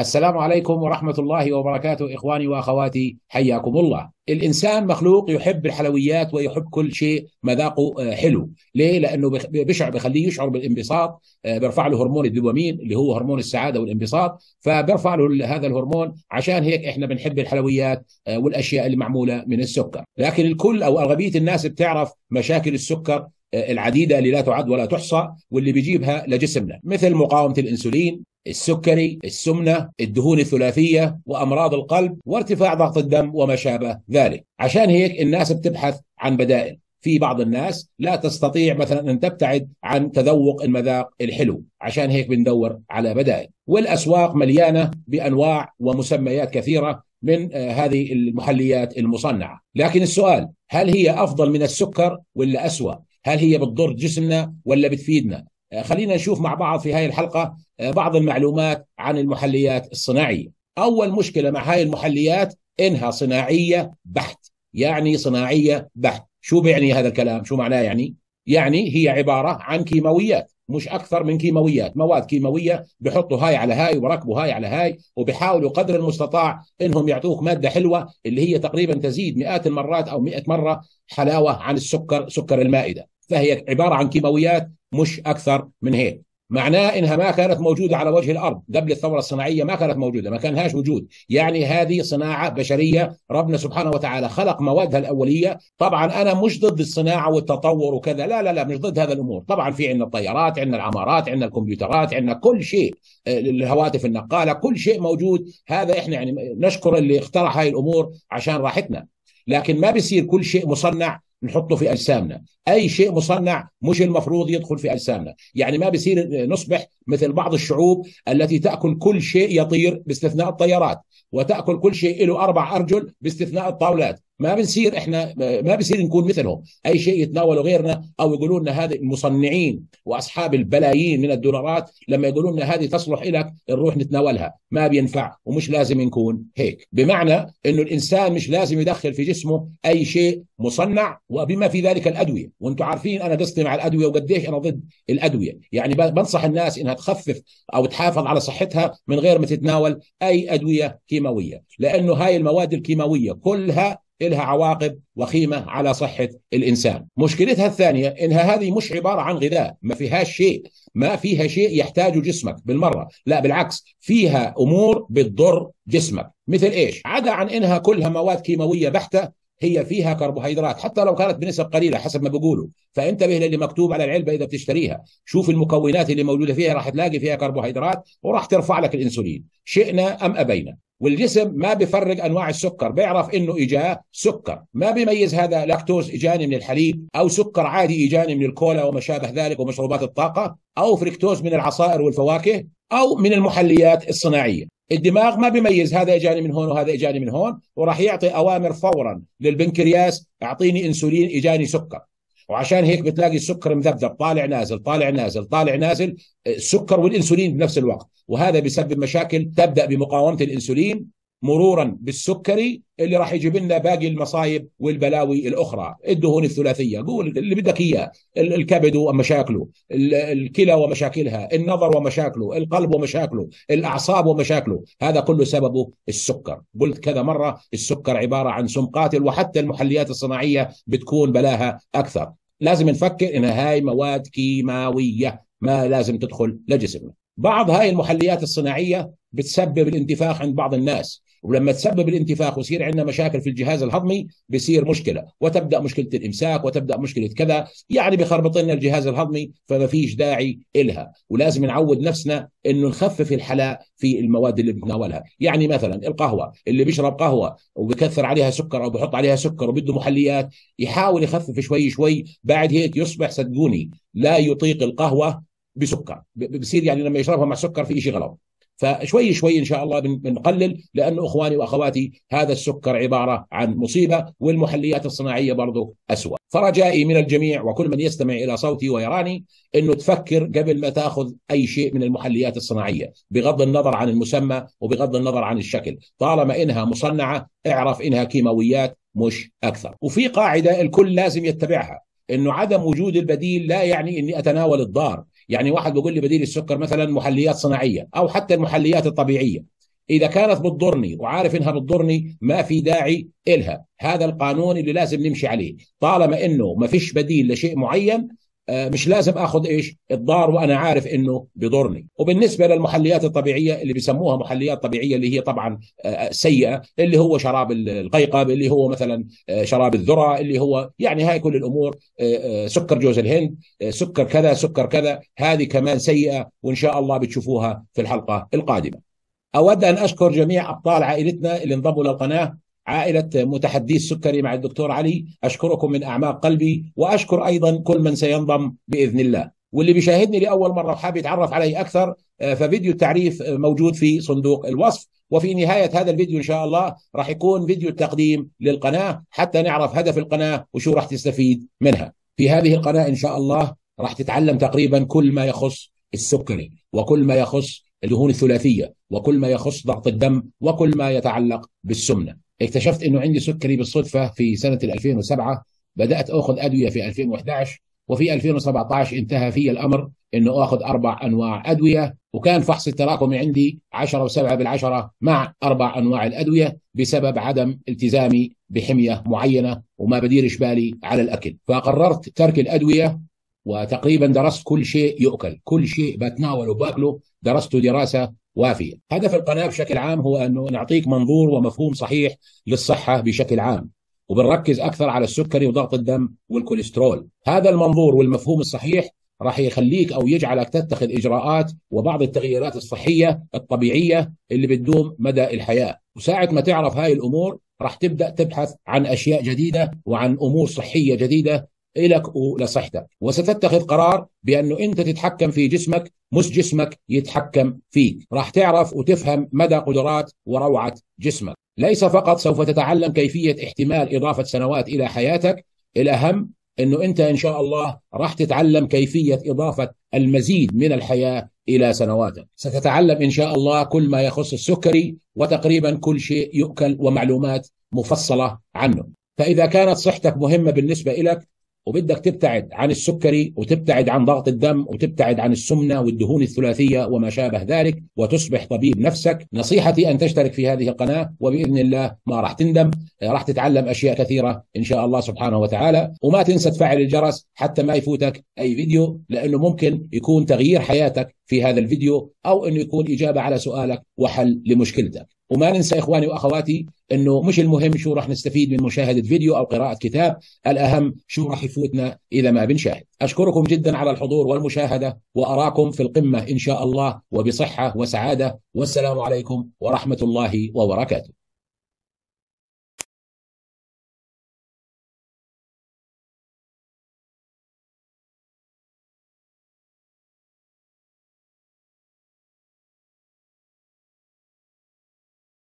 السلام عليكم ورحمة الله وبركاته إخواني وأخواتي حياكم الله الإنسان مخلوق يحب الحلويات ويحب كل شيء مذاقه آه، حلو ليه؟ لأنه بشعر بخليه يشعر بالانبساط آه، بيرفع له هرمون الدوبامين اللي هو هرمون السعادة والانبساط فبرفع له هذا الهرمون عشان هيك إحنا بنحب الحلويات آه، والأشياء اللي معمولة من السكر لكن الكل أو أغلبية الناس بتعرف مشاكل السكر العديدة اللي لا تعد ولا تحصى واللي بيجيبها لجسمنا مثل مقاومة الإنسولين السكري السمنة الدهون الثلاثية وأمراض القلب وارتفاع ضغط الدم وما شابه ذلك عشان هيك الناس بتبحث عن بدائل في بعض الناس لا تستطيع مثلا ان تبتعد عن تذوق المذاق الحلو عشان هيك بندور على بدائل والاسواق مليانه بانواع ومسميات كثيره من آه، هذه المحليات المصنعه لكن السؤال هل هي افضل من السكر ولا اسوا هل هي بتضر جسمنا ولا بتفيدنا آه، خلينا نشوف مع بعض في هذه الحلقة آه، بعض المعلومات عن المحليات الصناعية أول مشكلة مع هذه المحليات إنها صناعية بحت يعني صناعية بحت شو بيعني هذا الكلام شو معناه يعني يعني هي عبارة عن كيماويات مش أكثر من كيماويات مواد كيماوية بحطوا هاي على هاي وركبوا هاي على هاي وبحاولوا قدر المستطاع إنهم يعطوك مادة حلوة اللي هي تقريبا تزيد مئات المرات أو مئة مرة حلاوة عن السكر سكر المائدة فهي عبارة عن كيماويات مش أكثر من هيك معناه انها ما كانت موجوده على وجه الارض قبل الثوره الصناعيه ما كانت موجوده ما كان لهاش وجود يعني هذه صناعه بشريه ربنا سبحانه وتعالى خلق موادها الاوليه طبعا انا مش ضد الصناعه والتطور وكذا لا لا لا مش ضد هذا الامور طبعا في عندنا الطيارات عندنا العمارات عندنا الكمبيوترات عندنا كل شيء آه، الهواتف النقاله كل شيء موجود هذا احنا يعني نشكر اللي اخترع هاي الامور عشان راحتنا لكن ما بيصير كل شيء مصنع نحطه في اجسامنا اي شيء مصنع مش المفروض يدخل في اجسامنا يعني ما بصير نصبح مثل بعض الشعوب التي تاكل كل شيء يطير باستثناء الطيارات وتاكل كل شيء له اربع ارجل باستثناء الطاولات ما بنصير احنا ما بنصير نكون مثلهم اي شيء يتناوله غيرنا او يقولوا لنا هذه المصنعين واصحاب البلايين من الدولارات لما يقولوا لنا هذه تصلح لك نروح نتناولها ما بينفع ومش لازم نكون هيك بمعنى انه الانسان مش لازم يدخل في جسمه اي شيء مصنع وبما في ذلك الادويه وانتم عارفين انا قصتي مع الادويه وقديش انا ضد الادويه يعني بنصح الناس انها تخفف او تحافظ على صحتها من غير ما تتناول اي ادويه كيماويه لانه هاي المواد الكيماويه كلها إلها عواقب وخيمة على صحة الإنسان مشكلتها الثانية إنها هذه مش عبارة عن غذاء ما فيهاش شيء ما فيها شيء يحتاجه جسمك بالمرة لا بالعكس فيها أمور بتضر جسمك مثل إيش عدا عن إنها كلها مواد كيماوية بحتة هي فيها كربوهيدرات حتى لو كانت بنسب قليله حسب ما بيقولوا فانتبه للي مكتوب على العلبه اذا بتشتريها شوف المكونات اللي موجوده فيها راح تلاقي فيها كربوهيدرات وراح ترفع لك الانسولين شئنا ام ابينا والجسم ما بيفرق انواع السكر بيعرف انه اجاه سكر ما بيميز هذا لاكتوز اجاني من الحليب او سكر عادي اجاني من الكولا وما شابه ذلك ومشروبات الطاقه او فركتوز من العصائر والفواكه او من المحليات الصناعيه الدماغ ما بيميز هذا اجاني من هون وهذا اجاني من هون وراح يعطي اوامر فورا للبنكرياس اعطيني انسولين اجاني سكر وعشان هيك بتلاقي السكر مذبذب طالع نازل طالع نازل طالع نازل آه، السكر والانسولين بنفس الوقت وهذا بيسبب مشاكل تبدا بمقاومه الانسولين مرورا بالسكري اللي راح يجيب لنا باقي المصايب والبلاوي الاخرى الدهون الثلاثيه قول اللي بدك اياه الكبد ومشاكله الكلى ومشاكلها النظر ومشاكله القلب ومشاكله الاعصاب ومشاكله هذا كله سببه السكر قلت كذا مره السكر عباره عن سم قاتل وحتى المحليات الصناعيه بتكون بلاها اكثر لازم نفكر انها هاي مواد كيماويه ما لازم تدخل لجسمنا بعض هاي المحليات الصناعيه بتسبب الانتفاخ عند بعض الناس ولما تسبب الانتفاخ ويصير عندنا مشاكل في الجهاز الهضمي بيصير مشكله وتبدا مشكله الامساك وتبدا مشكله كذا يعني بخربط لنا الجهاز الهضمي فما فيش داعي الها ولازم نعود نفسنا انه نخفف الحلاء في المواد اللي بنتناولها يعني مثلا القهوه اللي بيشرب قهوه وبكثر عليها سكر او بحط عليها سكر وبده محليات يحاول يخفف شوي شوي بعد هيك يصبح صدقوني لا يطيق القهوه بسكر بصير يعني لما يشربها مع سكر في شيء غلط فشوي شوي ان شاء الله بنقلل لانه اخواني واخواتي هذا السكر عباره عن مصيبه والمحليات الصناعيه برضه اسوء فرجائي من الجميع وكل من يستمع الى صوتي ويراني انه تفكر قبل ما تاخذ اي شيء من المحليات الصناعيه بغض النظر عن المسمى وبغض النظر عن الشكل طالما انها مصنعه اعرف انها كيماويات مش اكثر وفي قاعده الكل لازم يتبعها انه عدم وجود البديل لا يعني اني اتناول الضار يعني واحد بيقول لي بديل السكر مثلا محليات صناعيه او حتى المحليات الطبيعيه اذا كانت بتضرني وعارف انها بتضرني ما في داعي الها هذا القانون اللي لازم نمشي عليه طالما انه ما فيش بديل لشيء معين آه، مش لازم اخذ ايش الضار وانا عارف انه بضرني وبالنسبه للمحليات الطبيعيه اللي بيسموها محليات طبيعيه اللي هي طبعا آه، آه، سيئه اللي هو شراب القيقب اللي هو مثلا شراب الذره اللي هو يعني هاي كل الامور سكر جوز الهند سكر كذا سكر كذا هذه كمان سيئه وان شاء الله بتشوفوها في الحلقه القادمه اود ان اشكر جميع ابطال عائلتنا اللي انضموا للقناه عائلة متحدي السكري مع الدكتور علي أشكركم من أعماق قلبي وأشكر أيضا كل من سينضم بإذن الله واللي بيشاهدني لأول مرة وحاب يتعرف علي أكثر آه، ففيديو التعريف آه، موجود في صندوق الوصف وفي نهاية هذا الفيديو إن شاء الله راح يكون فيديو التقديم للقناة حتى نعرف هدف القناة وشو راح تستفيد منها في هذه القناة إن شاء الله راح تتعلم تقريبا كل ما يخص السكري وكل ما يخص الدهون الثلاثية وكل ما يخص ضغط الدم وكل ما يتعلق بالسمنة اكتشفت انه عندي سكري بالصدفه في سنه 2007 بدات اخذ ادويه في 2011 وفي 2017 انتهى في الامر انه اخذ اربع انواع ادويه وكان فحص التراكم عندي 10 و7 بالعشره مع اربع انواع الادويه بسبب عدم التزامي بحميه معينه وما بديرش بالي على الاكل فقررت ترك الادويه وتقريبا درست كل شيء يؤكل كل شيء بتناوله وباكله درسته دراسه وافيه هدف القناه بشكل عام هو انه نعطيك منظور ومفهوم صحيح للصحه بشكل عام وبنركز اكثر على السكري وضغط الدم والكوليسترول هذا المنظور والمفهوم الصحيح راح يخليك او يجعلك تتخذ اجراءات وبعض التغييرات الصحيه الطبيعيه اللي بتدوم مدى الحياه وساعه ما تعرف هاي الامور راح تبدا تبحث عن اشياء جديده وعن امور صحيه جديده إلك ولصحتك وستتخذ قرار بأنه أنت تتحكم في جسمك مش جسمك يتحكم فيك راح تعرف وتفهم مدى قدرات وروعة جسمك ليس فقط سوف تتعلم كيفية احتمال إضافة سنوات إلى حياتك الأهم أنه أنت إن شاء الله راح تتعلم كيفية إضافة المزيد من الحياة إلى سنواتك ستتعلم إن شاء الله كل ما يخص السكري وتقريبا كل شيء يؤكل ومعلومات مفصلة عنه فإذا كانت صحتك مهمة بالنسبة لك وبدك تبتعد عن السكري وتبتعد عن ضغط الدم وتبتعد عن السمنة والدهون الثلاثية وما شابه ذلك وتصبح طبيب نفسك نصيحتي أن تشترك في هذه القناة وبإذن الله ما راح تندم آه، راح تتعلم أشياء كثيرة إن شاء الله سبحانه وتعالى وما تنسى تفعل الجرس حتى ما يفوتك أي فيديو لأنه ممكن يكون تغيير حياتك في هذا الفيديو أو أنه يكون إجابة على سؤالك وحل لمشكلتك وما ننسى إخواني وأخواتي انه مش المهم شو راح نستفيد من مشاهده فيديو او قراءه كتاب، الاهم شو راح يفوتنا اذا ما بنشاهد. اشكركم جدا على الحضور والمشاهده واراكم في القمه ان شاء الله وبصحه وسعاده والسلام عليكم ورحمه الله وبركاته.